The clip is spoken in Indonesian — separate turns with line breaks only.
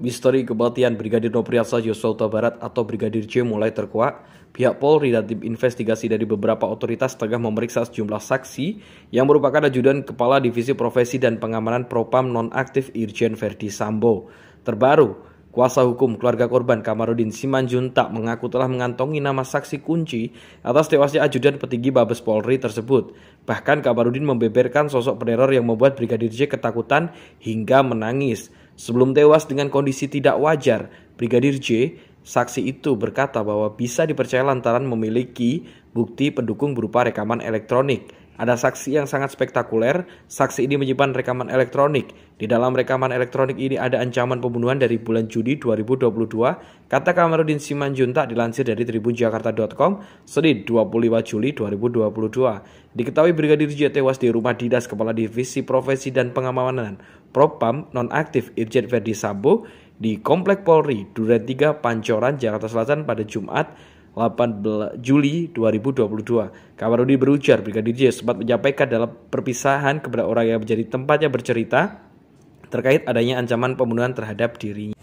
Misteri kematian Brigadir Nopriansa Yosua Huta Barat atau Brigadir J mulai terkuak, pihak Polri dan tim investigasi dari beberapa otoritas tengah memeriksa sejumlah saksi yang merupakan ajudan Kepala Divisi Profesi dan Pengamanan Propam Nonaktif Irjen Verdi Sambo. Terbaru, kuasa hukum keluarga korban Kamarudin Simanjuntak mengaku telah mengantongi nama saksi kunci atas tewasnya ajudan petinggi Babes Polri tersebut. Bahkan Kamarudin membeberkan sosok peneror yang membuat Brigadir J ketakutan hingga menangis. Sebelum tewas dengan kondisi tidak wajar, Brigadir J, saksi itu berkata bahwa bisa dipercaya lantaran memiliki bukti pendukung berupa rekaman elektronik ada saksi yang sangat spektakuler. Saksi ini menyimpan rekaman elektronik. Di dalam rekaman elektronik ini ada ancaman pembunuhan dari bulan Juni 2022, kata Kamarudin Simanjuntak dilansir dari tribunjakarta.com, Senin 25 Juli 2022. Diketahui Brigadir J tewas di rumah dinas Kepala Divisi Profesi dan Pengamanan Propam nonaktif Irjen Verdi Sambo di Komplek Polri Duren 3 Pancoran Jakarta Selatan pada Jumat 18 Juli 2022. Kamarudi berujar Brigadir J sempat menyampaikan dalam perpisahan kepada orang yang menjadi tempatnya bercerita terkait adanya ancaman pembunuhan terhadap dirinya.